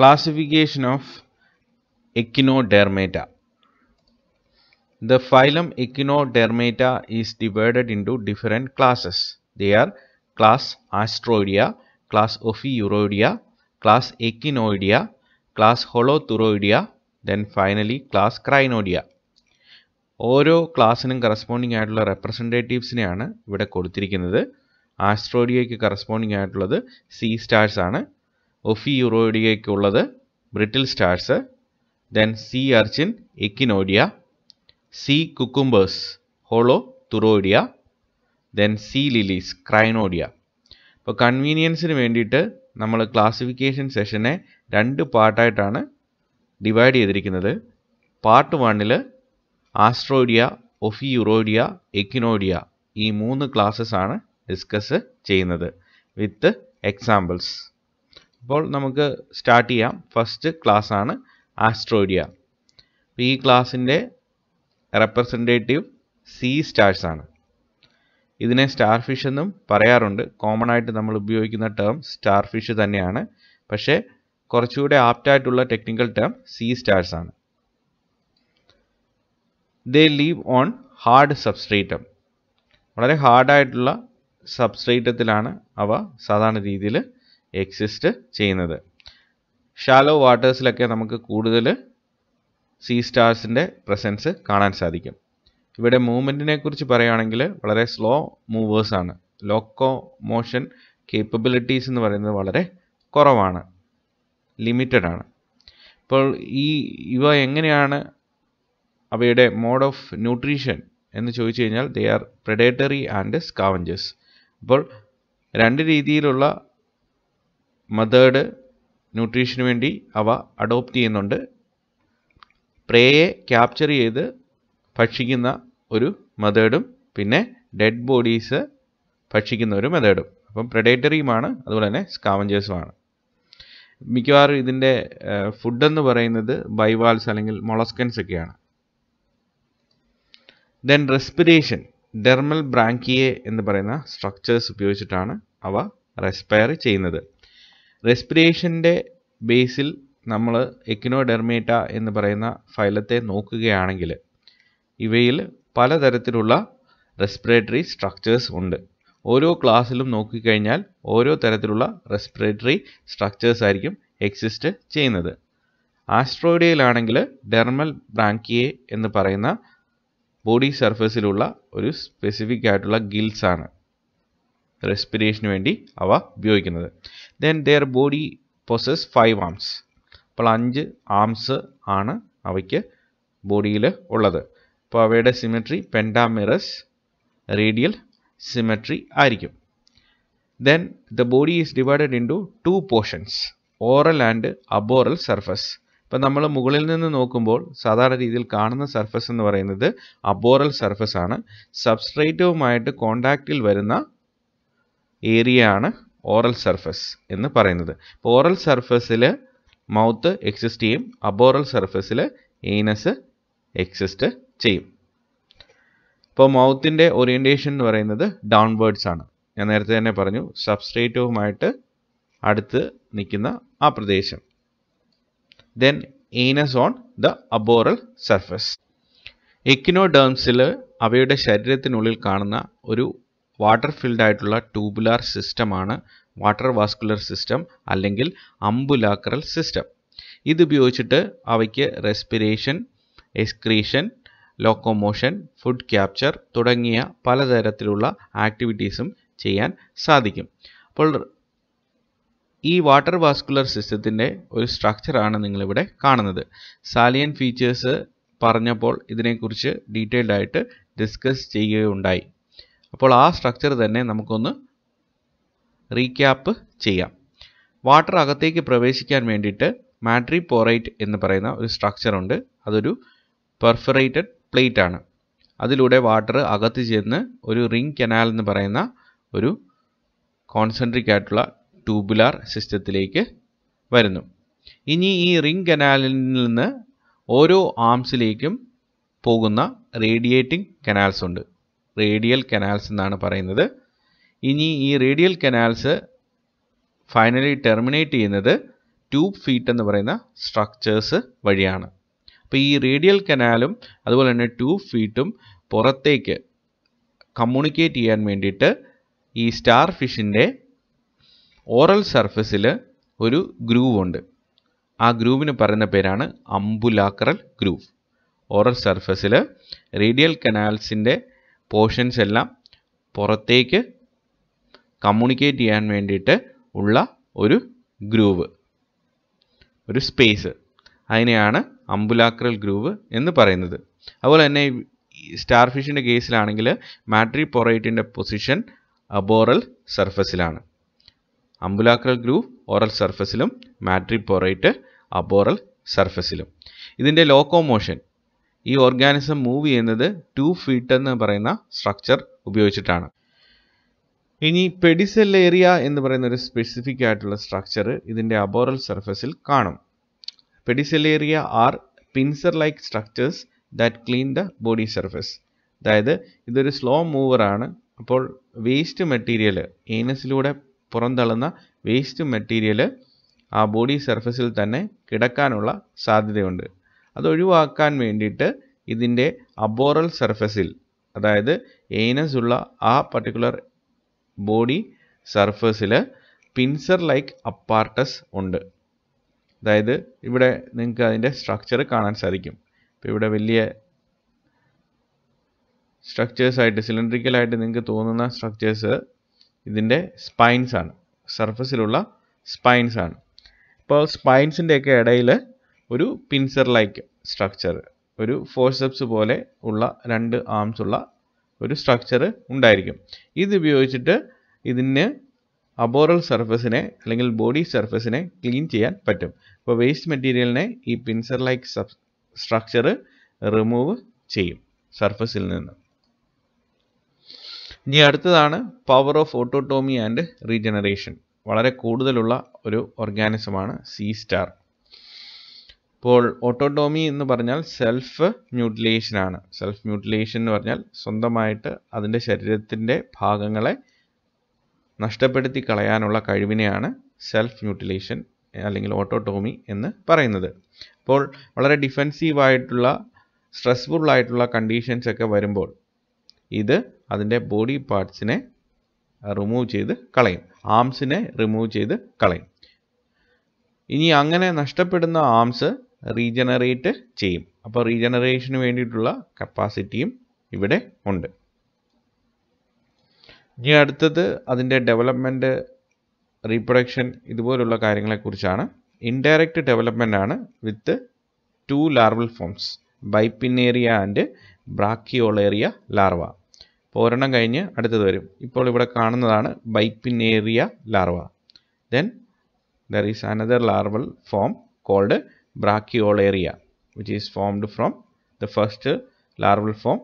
Classification of Echinodermata The phylum Echinodermata is divided into different classes. They are class Asteroidea, class Ophiuroidea, class Echinoidea, class Holothuroidea, then finally class Crinoidea. ഓരോ ക്ലാസ്സിനും corresponding ആയിട്ടുള്ള റെപ്രസെൻറ്റേറ്റീവ്സിനെയാണ് ഇവിടെ കൊടുത്തിരിക്കുന്നത് ആസ്ട്രോഡിയയ്ക്ക് corresponding ആയിട്ടുള്ളത് sea stars ആണ് ഒഫിയുറോയിഡിയയ്ക്കുള്ളത് brittle stars then sea urchin Echinoidea sea cucumbers Holothuroidea then sea lilies Crinoidea അപ്പോൾ കൺവീനിയൻസിന് വേണ്ടിയിട്ട് നമ്മൾ ക്ലാസിഫിക്കേഷൻ സെഷനെ രണ്ട് പാർട്ടായിട്ടാണ് ഡിവൈഡ് ചെയ്തിരിക്കുന്നത് പാർട്ട് വണ്ണിൽ ആസ്ട്രോയിഡിയ ഒഫിയുറോയിഡിയ എക്കിനോഡിയ ഈ മൂന്ന് ക്ലാസ്സസ് ആണ് ഡിസ്കസ് ചെയ്യുന്നത് വിത്ത് എക്സാമ്പിൾസ് അപ്പോൾ നമുക്ക് സ്റ്റാർട്ട് ചെയ്യാം ഫസ്റ്റ് ക്ലാസ് ആണ് ആസ്ട്രോയിഡിയ ഈ ക്ലാസ്സിൻ്റെ റെപ്രസെൻറ്റേറ്റീവ് സി സ്റ്റാർസ് ആണ് ഇതിനെ സ്റ്റാർ ഫിഷ് എന്നും പറയാറുണ്ട് കോമൺ ആയിട്ട് നമ്മൾ ഉപയോഗിക്കുന്ന ടേം സ്റ്റാർ ഫിഷ് തന്നെയാണ് പക്ഷേ കുറച്ചുകൂടെ ആപ്റ്റായിട്ടുള്ള ടെക്നിക്കൽ ടേം സി സ്റ്റാർസ് ആണ് they live on hard substratum വളരെ ഹാർഡായിട്ടുള്ള സബ്സ്ട്രേറ്റത്തിലാണ് അവ സാധാരണ രീതിയിൽ എക്സിസ്റ്റ് ചെയ്യുന്നത് ഷാലോ വാട്ടേഴ്സിലൊക്കെ നമുക്ക് കൂടുതൽ സീ സ്റ്റാർസിൻ്റെ പ്രസൻസ് കാണാൻ സാധിക്കും ഇവിടെ മൂവ്മെൻറ്റിനെ കുറിച്ച് പറയുകയാണെങ്കിൽ വളരെ സ്ലോ മൂവേഴ്സാണ് ലോക്കോ മോഷൻ കേപ്പബിലിറ്റീസ് എന്ന് പറയുന്നത് വളരെ കുറവാണ് ലിമിറ്റഡ് ആണ് ഇപ്പോൾ ഈ ഇവ എങ്ങനെയാണ് അവയുടെ മോഡ് ഓഫ് ന്യൂട്രീഷൻ എന്ന് ചോദിച്ചു കഴിഞ്ഞാൽ they are predatory and scavengers അപ്പോൾ രണ്ട് രീതിയിലുള്ള മതേഡ് ന്യൂട്രീഷന് വേണ്ടി അവ അഡോപ്റ്റ് ചെയ്യുന്നുണ്ട് പ്രേയെ ക്യാപ്ചർ ചെയ്ത് ഭക്ഷിക്കുന്ന ഒരു മതേഡും പിന്നെ ഡെഡ് ബോഡീസ് ഭക്ഷിക്കുന്ന ഒരു മെതേഡും അപ്പം പ്രഡേറ്ററിയുമാണ് അതുപോലെ തന്നെ സ്കാവഞ്ചേഴ്സുമാണ് മിക്കവാറും ഇതിൻ്റെ ഫുഡെന്ന് പറയുന്നത് ബൈവാൾസ് അല്ലെങ്കിൽ മൊളസ്കൻസ് ഒക്കെയാണ് ദെൻ റെസ്പിറേഷൻ ഡെർമൽ ബ്രാങ്കിയെ എന്ന് പറയുന്ന സ്ട്രക്ചേഴ്സ് ഉപയോഗിച്ചിട്ടാണ് അവ റെസ്പയർ ചെയ്യുന്നത് റെസ്പിറേഷൻ്റെ ബേസിൽ നമ്മൾ എക്കിനോഡെർമേറ്റ എന്ന് പറയുന്ന ഫൈലത്തെ നോക്കുകയാണെങ്കിൽ ഇവയിൽ പലതരത്തിലുള്ള റെസ്പിറേറ്ററി സ്ട്രക്ചേഴ്സ് ഉണ്ട് ഓരോ ക്ലാസ്സിലും നോക്കിക്കഴിഞ്ഞാൽ ഓരോ തരത്തിലുള്ള റെസ്പിറേറ്ററി സ്ട്രക്ചേഴ്സ് ആയിരിക്കും എക്സിസ്റ്റ് ചെയ്യുന്നത് ആസ്ട്രോയിഡയിലാണെങ്കിൽ ഡെർമൽ ബ്രാങ്കിയെ എന്ന് പറയുന്ന ബോഡി സർഫസിലുള്ള ഒരു സ്പെസിഫിക് ആയിട്ടുള്ള ഗിൽസ് ആണ് റെസ്പിറേഷന് വേണ്ടി അവ ഉപയോഗിക്കുന്നത് then their body possess five arms അപ്പോൾ അഞ്ച് ആംസ് ആണ് അവയ്ക്ക് ബോഡിയിൽ ഉള്ളത് അപ്പോൾ അവയുടെ സിമെട്രി പെൻഡാമിറസ് റേഡിയൽ സിമെട്രി ആയിരിക്കും then the body is divided into two portions oral and aboral surface ഇപ്പം നമ്മൾ മുകളിൽ നിന്ന് നോക്കുമ്പോൾ സാധാരണ രീതിയിൽ കാണുന്ന സർഫസ് എന്ന് പറയുന്നത് അബോറൽ സർഫസ് ആണ് സബ്സ്ട്രേറ്റവുമായിട്ട് കോണ്ടാക്റ്റിൽ വരുന്ന ഏരിയ ആണ് ഓറൽ സർഫസ് എന്ന് പറയുന്നത് ഇപ്പോൾ ഓറൽ സർഫസിൽ മൗത്ത് എക്സിസ്റ്റ് ചെയ്യും അബോറൽ സർഫസിൽ ഏനസ് എക്സിസ്റ്റ് ചെയ്യും ഇപ്പോൾ മൗത്തിൻ്റെ ഓറിയൻറ്റേഷൻ എന്ന് പറയുന്നത് ഡൗൺവേർഡ്സ് ആണ് ഞാൻ നേരത്തെ തന്നെ പറഞ്ഞു സബ്സ്ട്രേറ്റവുമായിട്ട് അടുത്ത് നിൽക്കുന്ന ആ പ്രദേശം then anus on the aboral surface എക്കിനോഡേംസിൽ അവയുടെ ശരീരത്തിനുള്ളിൽ കാണുന്ന ഒരു വാട്ടർ ഫിൽഡ് ആയിട്ടുള്ള ട്യൂബുലാർ സിസ്റ്റമാണ് വാട്ടർ വാസ്കുലർ സിസ്റ്റം അല്ലെങ്കിൽ അംബുലാക്കറൽ സിസ്റ്റം ഇതുപയോഗിച്ചിട്ട് അവയ്ക്ക് respiration excretion locomotion food capture തുടങ്ങിയ പലതരത്തിലുള്ള ആക്ടിവിറ്റീസും ചെയ്യാൻ സാധിക്കും അപ്പോൾ ഈ വാട്ടർ വാസ്കുലർ സിസ്റ്റത്തിൻ്റെ ഒരു സ്ട്രക്ചറാണ് നിങ്ങളിവിടെ കാണുന്നത് സാലിയൻ ഫീച്ചേഴ്സ് പറഞ്ഞപ്പോൾ ഇതിനെക്കുറിച്ച് ഡീറ്റെയിൽഡായിട്ട് ആയിട്ട് ഡിസ്കസ് ചെയ്യുകയുണ്ടായി അപ്പോൾ ആ സ്ട്രക്ചർ തന്നെ നമുക്കൊന്ന് റീക്യാപ്പ് ചെയ്യാം വാട്ടർ അകത്തേക്ക് പ്രവേശിക്കാൻ വേണ്ടിയിട്ട് മാട്രി പോറൈറ്റ് എന്ന് പറയുന്ന ഒരു സ്ട്രക്ചർ ഉണ്ട് അതൊരു പെർഫറേറ്റഡ് പ്ലേറ്റ് ആണ് അതിലൂടെ വാട്ടർ അകത്ത് ചെന്ന് ഒരു റിംഗ് കനാൽ എന്ന് പറയുന്ന ഒരു കോൺസെൻട്രിക് ആയിട്ടുള്ള ട്യൂബുലാർ സിസ്റ്റത്തിലേക്ക് വരുന്നു ഇനി ഈ റിംഗ് കനാലിൽ നിന്ന് ഓരോ ആംസിലേക്കും പോകുന്ന റേഡിയേറ്റിംഗ് കനാൽസ് ഉണ്ട് റേഡിയൽ കനാൽസ് എന്നാണ് പറയുന്നത് ഇനി ഈ റേഡിയൽ കനാൽസ് ഫൈനലി ടെർമിനേറ്റ് ചെയ്യുന്നത് ട്യൂബ് ഫീറ്റ് എന്ന് പറയുന്ന സ്ട്രക്ചേഴ്സ് വഴിയാണ് അപ്പോൾ ഈ റേഡിയൽ കനാലും അതുപോലെ തന്നെ ട്യൂബ് ഫീറ്റും പുറത്തേക്ക് കമ്മ്യൂണിക്കേറ്റ് ചെയ്യാൻ വേണ്ടിയിട്ട് ഈ സ്റ്റാർ ഫിഷിൻ്റെ ഓറൽ സർഫസിൽ ഒരു ഗ്രൂവ് ഉണ്ട് ആ ഗ്രൂവിന് പറയുന്ന പേരാണ് അംബുലാക്രൽ ഗ്രൂവ് ഓറൽ സർഫസിൽ റേഡിയൽ കനാൽസിൻ്റെ പോർഷൻസ് എല്ലാം പുറത്തേക്ക് കമ്മ്യൂണിക്കേറ്റ് ചെയ്യാൻ വേണ്ടിയിട്ട് ഉള്ള ഒരു ഗ്രൂവ് ഒരു സ്പേസ് അതിനെയാണ് അമ്പുലാക്രൽ ഗ്രൂവ് എന്ന് പറയുന്നത് അതുപോലെ തന്നെ സ്റ്റാർ ഫിഷിൻ്റെ കേസിലാണെങ്കിൽ മാട്രി പൊറൈറ്റിൻ്റെ പൊസിഷൻ അബോറൽ സർഫസിലാണ് അമ്പുലാക്രൽ ഗ്രൂവ് ഓറൽ സർഫസിലും മാട്രി പൊറൈറ്റ് അബോറൽ സർഫസിലും ഇതിൻ്റെ ലോക്കോമോഷൻ ഈ ഓർഗാനിസം മൂവ് ചെയ്യുന്നത് ടു ഫീറ്റ് എന്ന് പറയുന്ന സ്ട്രക്ചർ ഉപയോഗിച്ചിട്ടാണ് ഇനി പെഡിസെല്ലേറിയ എന്ന് പറയുന്ന ഒരു സ്പെസിഫിക് ആയിട്ടുള്ള സ്ട്രക്ചർ ഇതിൻ്റെ അബോറൽ സർഫസിൽ കാണും pedicellariae are pincer like structures that clean the body surface അതായത് ഇതൊരു സ്ലോ മൂവറാണ് അപ്പോൾ വേസ്റ്റ് മെറ്റീരിയൽ ഏനസിലൂടെ പുറന്തള്ളുന്ന വേസ്റ്റ് മെറ്റീരിയൽ ആ ബോഡി സർഫസിൽ തന്നെ കിടക്കാനുള്ള സാധ്യതയുണ്ട് അതൊഴിവാക്കാൻ വേണ്ടിയിട്ട് ഇതിൻ്റെ അബോറൽ സർഫസിൽ അതായത് എയ്നസ് ഉള്ള ആ പർട്ടിക്കുലർ ബോഡി സർഫസിൽ പിൻസർ ലൈക്ക് അപ്പാർട്ടസ് ഉണ്ട് അതായത് ഇവിടെ നിങ്ങൾക്ക് അതിൻ്റെ സ്ട്രക്ചർ കാണാൻ സാധിക്കും ഇപ്പോൾ ഇവിടെ വലിയ സ്ട്രക്ചേഴ്സായിട്ട് സിലിണ്ട്രിക്കലായിട്ട് നിങ്ങൾക്ക് തോന്നുന്ന സ്ട്രക്ചേഴ്സ് ഇതിൻ്റെ സ്പൈൻസ് ആണ് സർഫസിലുള്ള സ്പൈൻസ് ആണ് ഇപ്പോൾ സ്പൈൻസിൻ്റെയൊക്കെ ഇടയിൽ ഒരു പിൻസർ ലൈക്ക് സ്ട്രക്ചർ ഒരു ഫോർസെപ്സ് പോലെ ഉള്ള രണ്ട് ആംസ് ഉള്ള ഒരു സ്ട്രക്ചർ ഉണ്ടായിരിക്കും ഇത് ഉപയോഗിച്ചിട്ട് ഇതിന് അബോറൽ സർഫസിനെ അല്ലെങ്കിൽ ബോഡി സർഫസിനെ ക്ലീൻ ചെയ്യാൻ പറ്റും അപ്പോൾ വേസ്റ്റ് മെറ്റീരിയലിനെ ഈ പിൻസർ ലൈക്ക് സ്ട്രക്ചർ റിമൂവ് ചെയ്യും സർഫസിൽ നിന്ന് ഇനി അടുത്തതാണ് power of autotomy and regeneration വളരെ കൂടുതലുള്ള ഒരു ഓർഗാനിസമാണ് സീ സ്റ്റാർ അപ്പോൾ ഓട്ടോഡോമി എന്ന് പറഞ്ഞാൽ സെൽഫ് മ്യൂട്ടിലേഷൻ ആണ് സെൽഫ് മ്യൂട്ടിലേഷൻ എന്ന് പറഞ്ഞാൽ സ്വന്തമായിട്ട് അതിൻ്റെ ശരീരത്തിൻ്റെ ഭാഗങ്ങളെ നഷ്ടപ്പെടുത്തി കളയാനുള്ള കഴിവിനെയാണ് സെൽഫ് മ്യൂട്ടിലേഷൻ അല്ലെങ്കിൽ ഓട്ടോടോമി എന്ന് പറയുന്നത് അപ്പോൾ വളരെ ഡിഫെൻസീവായിട്ടുള്ള സ്ട്രെസ്ഫുൾ ആയിട്ടുള്ള കണ്ടീഷൻസ് ഒക്കെ വരുമ്പോൾ ഇത് അതിൻ്റെ ബോഡി പാർട്സിനെ റിമൂവ് ചെയ്ത് കളയും ആംസിനെ റിമൂവ് ചെയ്ത് കളയും ഇനി അങ്ങനെ നഷ്ടപ്പെടുന്ന ആംസ് റീജനറേറ്റ് ചെയ്യും അപ്പോൾ റീജനറേഷന് വേണ്ടിയിട്ടുള്ള കപ്പാസിറ്റിയും ഇവിടെ ഉണ്ട് ഇനി അടുത്തത് അതിൻ്റെ ഡെവലപ്മെൻറ്റ് റീപ്രൊഡക്ഷൻ ഇതുപോലുള്ള കാര്യങ്ങളെക്കുറിച്ചാണ് ഇൻഡയറക്റ്റ് ഡെവലപ്മെൻ്റ് ആണ് with two larval forms bipinnaria and brachiolaria larva അപ്പോൾ ഒരെണ്ണം കഴിഞ്ഞ് അടുത്തത് വരും ഇപ്പോൾ ഇവിടെ കാണുന്നതാണ് bipinnaria larva then there is another larval form called brachiole area which is formed from the first larval form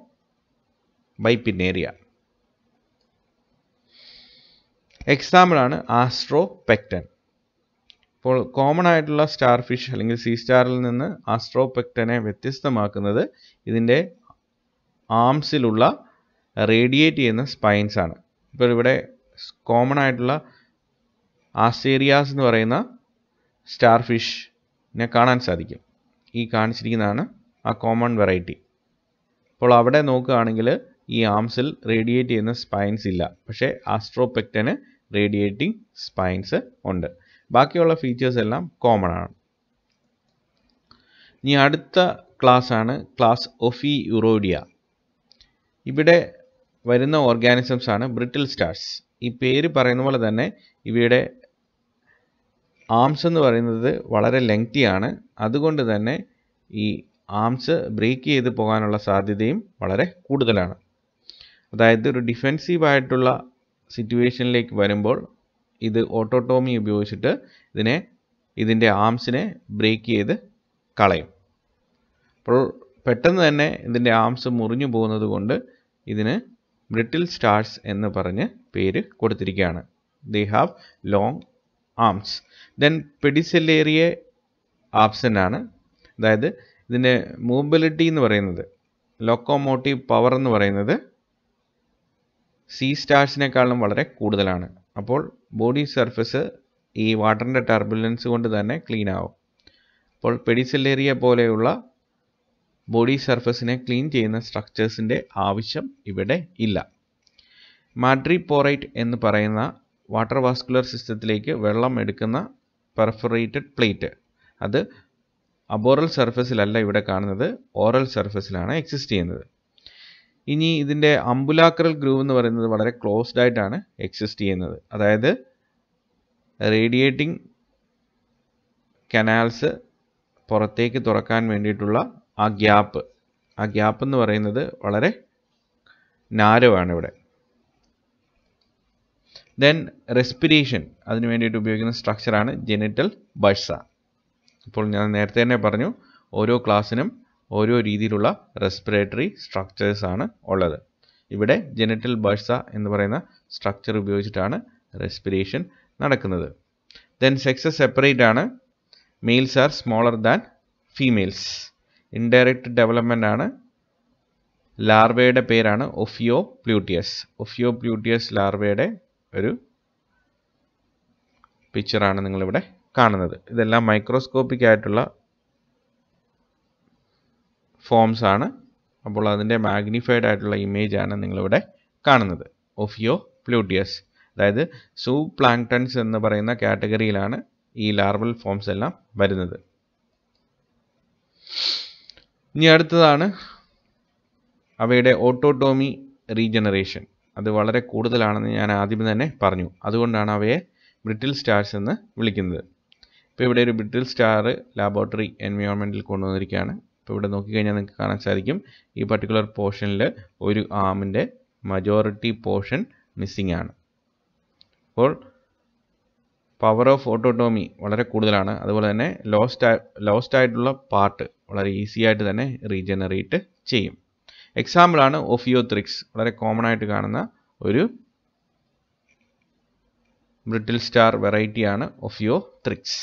bipinnaria എക്സാമ്പിളാണ് ആസ്ട്രോ പെക്ടൻ ഇപ്പോൾ കോമൺ ആയിട്ടുള്ള സ്റ്റാർ ഫിഷ് അല്ലെങ്കിൽ സീ സ്റ്റാറിൽ നിന്ന് ആസ്ട്രോ പെക്ടനെ വ്യത്യസ്തമാക്കുന്നത് ഇതിൻ്റെ ആംസിലുള്ള റേഡിയേറ്റ് ചെയ്യുന്ന സ്പൈൻസ് ആണ് ഇപ്പോൾ ഇവിടെ കോമൺ ആയിട്ടുള്ള ആസ്റ്റേരിയാസ് എന്ന് പറയുന്ന സ്റ്റാർ ഫിഷ് കാണാൻ സാധിക്കും ഈ കാണിച്ചിരിക്കുന്നതാണ് ആ കോമൺ വെറൈറ്റി അപ്പോൾ അവിടെ നോക്കുകയാണെങ്കിൽ ഈ ആംസിൽ റേഡിയേറ്റ് ചെയ്യുന്ന സ്പൈൻസ് ഇല്ല പക്ഷേ ആസ്ട്രോപെക്റ്റന് റേഡിയേറ്റിംഗ് സ്പൈൻസ് ഉണ്ട് ബാക്കിയുള്ള ഫീച്ചേഴ്സ് എല്ലാം കോമൺ ആണ് ഇനി അടുത്ത ക്ലാസ് ആണ് ക്ലാസ് ഒഫി യുറോഡിയ ഇവിടെ വരുന്ന ഓർഗാനിസംസ് ആണ് ബ്രിട്ടിൽ സ്റ്റാർസ് ഈ പേര് പറയുന്ന പോലെ തന്നെ ഇവയുടെ ആംസ് എന്ന് പറയുന്നത് വളരെ ലെങ്തി ആണ് അതുകൊണ്ട് തന്നെ ഈ ആംസ് ബ്രേക്ക് ചെയ്ത് പോകാനുള്ള സാധ്യതയും വളരെ കൂടുതലാണ് അതായത് ഒരു ഡിഫെൻസീവായിട്ടുള്ള സിറ്റുവേഷനിലേക്ക് വരുമ്പോൾ ഇത് ഓട്ടോട്ടോമി ഉപയോഗിച്ചിട്ട് ഇതിനെ ഇതിൻ്റെ ആംസിനെ ബ്രേക്ക് ചെയ്ത് കളയും അപ്പോൾ പെട്ടെന്ന് തന്നെ ഇതിൻ്റെ ആംസ് മുറിഞ്ഞു പോകുന്നത് കൊണ്ട് ഇതിന് ബ്രിട്ടിൽ സ്റ്റാർസ് എന്ന് പറഞ്ഞ് പേര് കൊടുത്തിരിക്കുകയാണ് they have long arms then pedicellariae absent ആണ് അതായത് ഇതിൻ്റെ മൂബിലിറ്റി എന്ന് പറയുന്നത് ലോക്കോമോട്ടീവ് പവർ എന്ന് പറയുന്നത് സി സ്റ്റാർസിനേക്കാളും വളരെ കൂടുതലാണ് അപ്പോൾ ബോഡി സർഫസ് ഈ വാട്ടറിൻ്റെ ടർബുലൻസ് കൊണ്ട് തന്നെ ക്ലീൻ ആവും അപ്പോൾ പെഡിസെല്ലേറിയ പോലെയുള്ള ബോഡി സർഫസിനെ ക്ലീൻ ചെയ്യുന്ന സ്ട്രക്ചേഴ്സിൻ്റെ ആവശ്യം ഇവിടെ ഇല്ല മാട്രി പോറൈറ്റ് എന്ന് പറയുന്ന വാട്ടർ വാസ്കുലർ സിസ്റ്റത്തിലേക്ക് വെള്ളം എടുക്കുന്ന പെർഫറേറ്റഡ് പ്ലേറ്റ് അത് അബോറൽ സർഫസിലല്ല ഇവിടെ കാണുന്നത് ഓറൽ സർഫസിലാണ് എക്സിസ്റ്റ് ചെയ്യുന്നത് ഇനി ഇതിൻ്റെ അമ്പുലാക്രൽ ഗ്രൂവ് എന്ന് പറയുന്നത് വളരെ ക്ലോസ്ഡ് ആയിട്ടാണ് എക്സിസ്റ്റ് ചെയ്യുന്നത് അതായത് റേഡിയേറ്റിംഗ് കനാൽസ് പുറത്തേക്ക് തുറക്കാൻ വേണ്ടിയിട്ടുള്ള ആ ഗ്യാപ്പ് ആ ഗ്യാപ്പ് എന്ന് പറയുന്നത് വളരെ നാരവാണ് ഇവിടെ ദെൻ റെസ്പിരേഷൻ അതിന് വേണ്ടിയിട്ട് ഉപയോഗിക്കുന്ന സ്ട്രക്ചറാണ് ജെനിറ്റൽ ബഴ്സ ഇപ്പോൾ ഞാൻ നേരത്തെ തന്നെ പറഞ്ഞു ഓരോ ക്ലാസ്സിനും ഓരോ രീതിയിലുള്ള റെസ്പിറേറ്ററി സ്ട്രക്ചേഴ്സ് ആണ് ഉള്ളത് ഇവിടെ ജെനിറ്റൽ ബഴ്സ എന്ന് പറയുന്ന സ്ട്രക്ചർ ഉപയോഗിച്ചിട്ടാണ് റെസ്പിരേഷൻ നടക്കുന്നത് ദെൻ സെക്സ് സെപ്പറേറ്റ് ആണ് males are smaller than females indirect development ആണ് ലാർവയുടെ പേരാണ് ഒഫിയോ പ്ലൂട്ടിയസ് ഒഫിയോ പ്ലൂട്ടിയസ് ലാർവയുടെ ഒരു പിക്ചറാണ് നിങ്ങളിവിടെ കാണുന്നത് ഇതെല്ലാം മൈക്രോസ്കോപ്പിക് ആയിട്ടുള്ള ഫോംസ് ആണ് അപ്പോൾ അതിൻ്റെ മാഗ്നിഫൈഡ് ആയിട്ടുള്ള ഇമേജ് ആണ് നിങ്ങളിവിടെ കാണുന്നത് ഒഫിയോ പ്ലൂട്ടിയസ് അതായത് സൂ പ്ലാങ്ടൺസ് എന്ന് പറയുന്ന കാറ്റഗറിയിലാണ് ഈ ലാർവൽ ഫോംസ് എല്ലാം വരുന്നത് ഇനി അടുത്തതാണ് അവയുടെ ഓട്ടോട്ടോമി റീജനറേഷൻ അത് വളരെ കൂടുതലാണെന്ന് ഞാൻ ആദ്യം തന്നെ പറഞ്ഞു അതുകൊണ്ടാണ് അവയെ ബ്രിട്ടിൽ സ്റ്റാർസ് എന്ന് വിളിക്കുന്നത് ഇപ്പോൾ ഇവിടെ ഒരു ബ്രിട്ടിൽ സ്റ്റാർ ലാബോറട്ടറി എൻവയോൺമെൻറ്റിൽ കൊണ്ടുവന്നിരിക്കുകയാണ് ഇപ്പോൾ ഇവിടെ നോക്കിക്കഴിഞ്ഞാൽ നിങ്ങൾക്ക് കാണാൻ സാധിക്കും ഈ പർട്ടിക്കുലർ പോർഷനിൽ ഒരു ആമിൻ്റെ മജോറിറ്റി പോർഷൻ മിസ്സിംഗ് ആണ് അപ്പോൾ പവർ ഓഫ് ഓട്ടോട്ടോമി വളരെ കൂടുതലാണ് അതുപോലെ തന്നെ ലോസ്റ്റ് ലോസ്റ്റ് ആയിട്ടുള്ള പാർട്ട് വളരെ ഈസി ആയിട്ട് തന്നെ റീജനറേറ്റ് ചെയ്യും എക്സാമ്പിളാണ് ഒഫിയോത്രിക്സ് വളരെ കോമൺ ആയിട്ട് കാണുന്ന ഒരു ബ്രിട്ടിൽ സ്റ്റാർ വെറൈറ്റിയാണ് ഒഫിയോത്രിക്സ്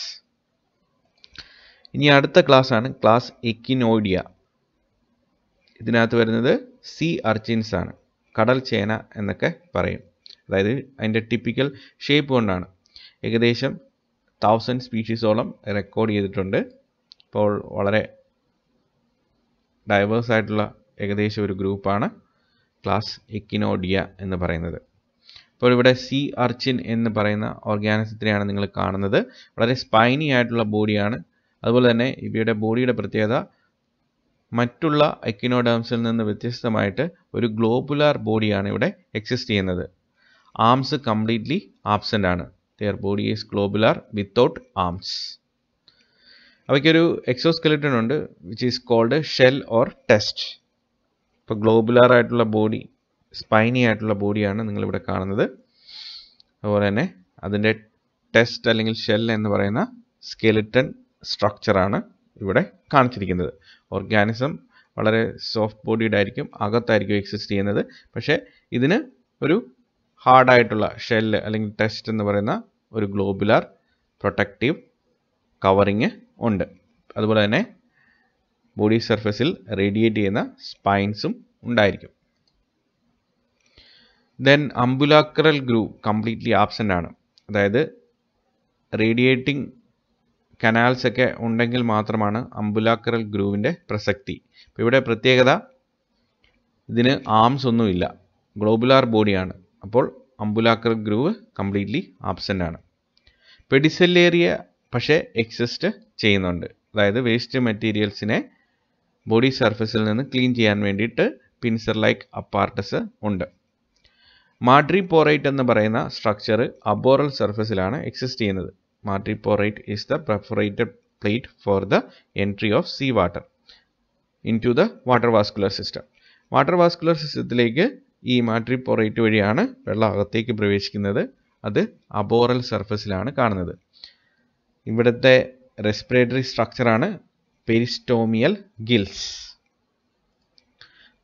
ഇനി അടുത്ത ക്ലാസ് ആണ് ക്ലാസ് എക്കിനോയിഡിയ ഇതിനകത്ത് വരുന്നത് സി അർച്ചിൻസ് ആണ് കടൽ ചേന എന്നൊക്കെ പറയും അതായത് അതിൻ്റെ ടിപ്പിക്കൽ ഷേപ്പ് കൊണ്ടാണ് ഏകദേശം തൗസൻഡ് സ്പീഷീസോളം റെക്കോർഡ് ചെയ്തിട്ടുണ്ട് ഇപ്പോൾ വളരെ ഡൈവേഴ്സ് ആയിട്ടുള്ള ഏകദേശം ഒരു ഗ്രൂപ്പാണ് ക്ലാസ് എക്കിനോഡിയ എന്ന് പറയുന്നത് അപ്പോൾ ഇവിടെ സി അർച്ചിൻ എന്ന് പറയുന്ന ഓർഗാനിസത്തിനെയാണ് നിങ്ങൾ കാണുന്നത് വളരെ സ്പൈനി ആയിട്ടുള്ള ബോഡിയാണ് അതുപോലെ തന്നെ ഇവയുടെ ബോഡിയുടെ പ്രത്യേകത മറ്റുള്ള എക്കിനോഡേംസിൽ നിന്ന് വ്യത്യസ്തമായിട്ട് ഒരു ഗ്ലോബുലാർ ബോഡിയാണ് ഇവിടെ എക്സിസ്റ്റ് ചെയ്യുന്നത് ആംസ് കംപ്ലീറ്റ്ലി ആബ്സെൻ്റ് ആണ് their body is globular without arms അവയ്ക്കൊരു എക്സോസ്കെലിറ്റൺ ഉണ്ട് which is called shell or test ഇപ്പോൾ ഗ്ലോബുലാർ ആയിട്ടുള്ള ബോഡി സ്പൈനി ആയിട്ടുള്ള ബോഡിയാണ് നിങ്ങളിവിടെ കാണുന്നത് അതുപോലെ തന്നെ അതിൻ്റെ ടെസ്റ്റ് അല്ലെങ്കിൽ ഷെൽ എന്ന് പറയുന്ന സ്കെലിറ്റൻ സ്ട്രക്ചറാണ് ഇവിടെ കാണിച്ചിരിക്കുന്നത് ഓർഗാനിസം വളരെ സോഫ്റ്റ് ബോഡിയുടെ ആയിരിക്കും അകത്തായിരിക്കും എക്സിസ്റ്റ് ചെയ്യുന്നത് പക്ഷേ ഇതിന് ഒരു ഹാർഡായിട്ടുള്ള ഷെല്ല് അല്ലെങ്കിൽ ടെസ്റ്റ് എന്ന് പറയുന്ന ഒരു ഗ്ലോബുലാർ പ്രൊട്ടക്റ്റീവ് കവറിങ് ഉണ്ട് അതുപോലെ തന്നെ ബോഡി സർഫസിൽ റേഡിയേറ്റ് ചെയ്യുന്ന സ്പൈൻസും ഉണ്ടായിരിക്കും then ambulacral groove completely absent ആണ് അതായത് റേഡിയേറ്റിംഗ് കനാൽസ് ഒക്കെ ഉണ്ടെങ്കിൽ മാത്രമാണ് അംബുലാക്രൽ ഗ്രൂവിൻ്റെ പ്രസക്തി അപ്പോൾ ഇവിടെ പ്രത്യേകത ഇതിന് ആംസ് ഒന്നുമില്ല ഗ്ലോബുലാർ ബോഡിയാണ് അപ്പോൾ അംബുലാക്രൽ ഗ്രൂവ് കംപ്ലീറ്റ്ലി ആബ്സെൻ്റ് ആണ് പെഡിസെല്ലേറിയ പക്ഷേ എക്സിസ്റ്റ് ചെയ്യുന്നുണ്ട് അതായത് വേസ്റ്റ് മെറ്റീരിയൽസിനെ ബോഡി സർഫസിൽ നിന്ന് ക്ലീൻ ചെയ്യാൻ വേണ്ടിയിട്ട് പിൻസർ ലൈക്ക് അപ്പാർട്ടസ് ഉണ്ട് മാട്രി പോറൈറ്റ് എന്ന് പറയുന്ന സ്ട്രക്ചർ അബോറൽ സർഫസിലാണ് എക്സിസ്റ്റ് ചെയ്യുന്നത് madreporite is the perforated plate for the entry of sea water into the water vascular system water vascular സിസ്റ്റത്തിലേക്ക് ഈ മാട്രി പോറൈറ്റ് വഴിയാണ് വെള്ളം അകത്തേക്ക് പ്രവേശിക്കുന്നത് അത് അബോറൽ സർഫസിലാണ് കാണുന്നത് ഇവിടുത്തെ റെസ്പിറേറ്ററി സ്ട്രക്ചറാണ് peristomial gills.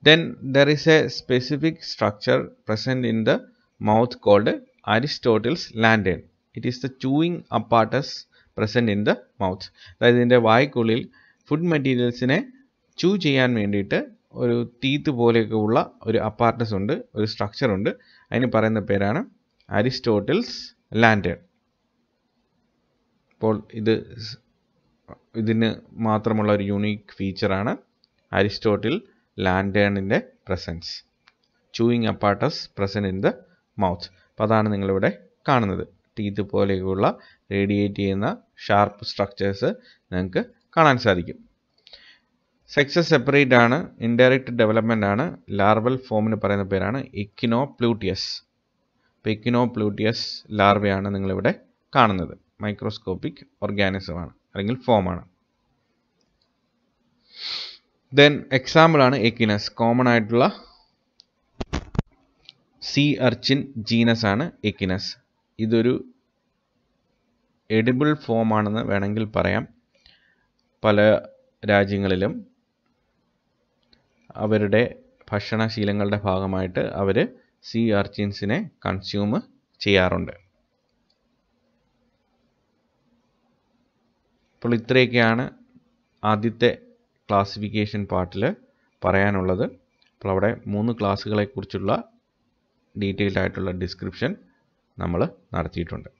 Then there is a specific structure present in the mouth called Aristotle's landin. It is the chewing apparatus present in the mouth. That is in the vaikulil food materials in a chew jayan mandita or teeth polekula or apparatus under or structure under any parana perana Aristotle's landin. Paul, ഇതിന് മാത്രമുള്ള ഒരു unique ഫീച്ചറാണ് Aristotle ലാൻഡേണിൻ്റെ presence chewing apparatus present in the mouth അപ്പോൾ അതാണ് നിങ്ങളിവിടെ കാണുന്നത് teeth പോലെയുള്ള റേഡിയേറ്റ് ചെയ്യുന്ന ഷാർപ്പ് സ്ട്രക്ചേഴ്സ് നിങ്ങൾക്ക് കാണാൻ സാധിക്കും സെക്സസ് സെപ്പറേറ്റ് ആണ് ഇൻഡയറക്റ്റ് ഡെവലപ്മെൻ്റ് ആണ് ലാർവൽ ഫോമിന് പറയുന്ന പേരാണ് എക്കിനോ പ്ലൂട്ടിയസ് അപ്പോൾ എക്കിനോ പ്ലൂട്ടിയസ് ലാർവയാണ് നിങ്ങളിവിടെ കാണുന്നത് മൈക്രോസ്കോപ്പിക് ഓർഗാനിസമാണ് അല്ലെങ്കിൽ ഫോമാണ് ദെൻ എക്സാമ്പിളാണ് എക്കിനസ് കോമൺ ആയിട്ടുള്ള സി അർച്ചിൻ ജീനസ് ആണ് എക്കിനസ് ഇതൊരു എഡിബിൾ ഫോം ആണെന്ന് വേണമെങ്കിൽ പറയാം പല രാജ്യങ്ങളിലും അവരുടെ ഭക്ഷണശീലങ്ങളുടെ ഭാഗമായിട്ട് അവർ സി അർച്ചിൻസിനെ കൺസ്യൂം ചെയ്യാറുണ്ട് അപ്പോൾ ഇത്രയൊക്കെയാണ് ആദ്യത്തെ ക്ലാസിഫിക്കേഷൻ പാർട്ടിൽ പറയാനുള്ളത് അപ്പോൾ അവിടെ മൂന്ന് ക്ലാസ്സുകളെക്കുറിച്ചുള്ള ഡീറ്റെയിൽഡ് ആയിട്ടുള്ള ഡിസ്ക്രിപ്ഷൻ നമ്മൾ നടത്തിയിട്ടുണ്ട്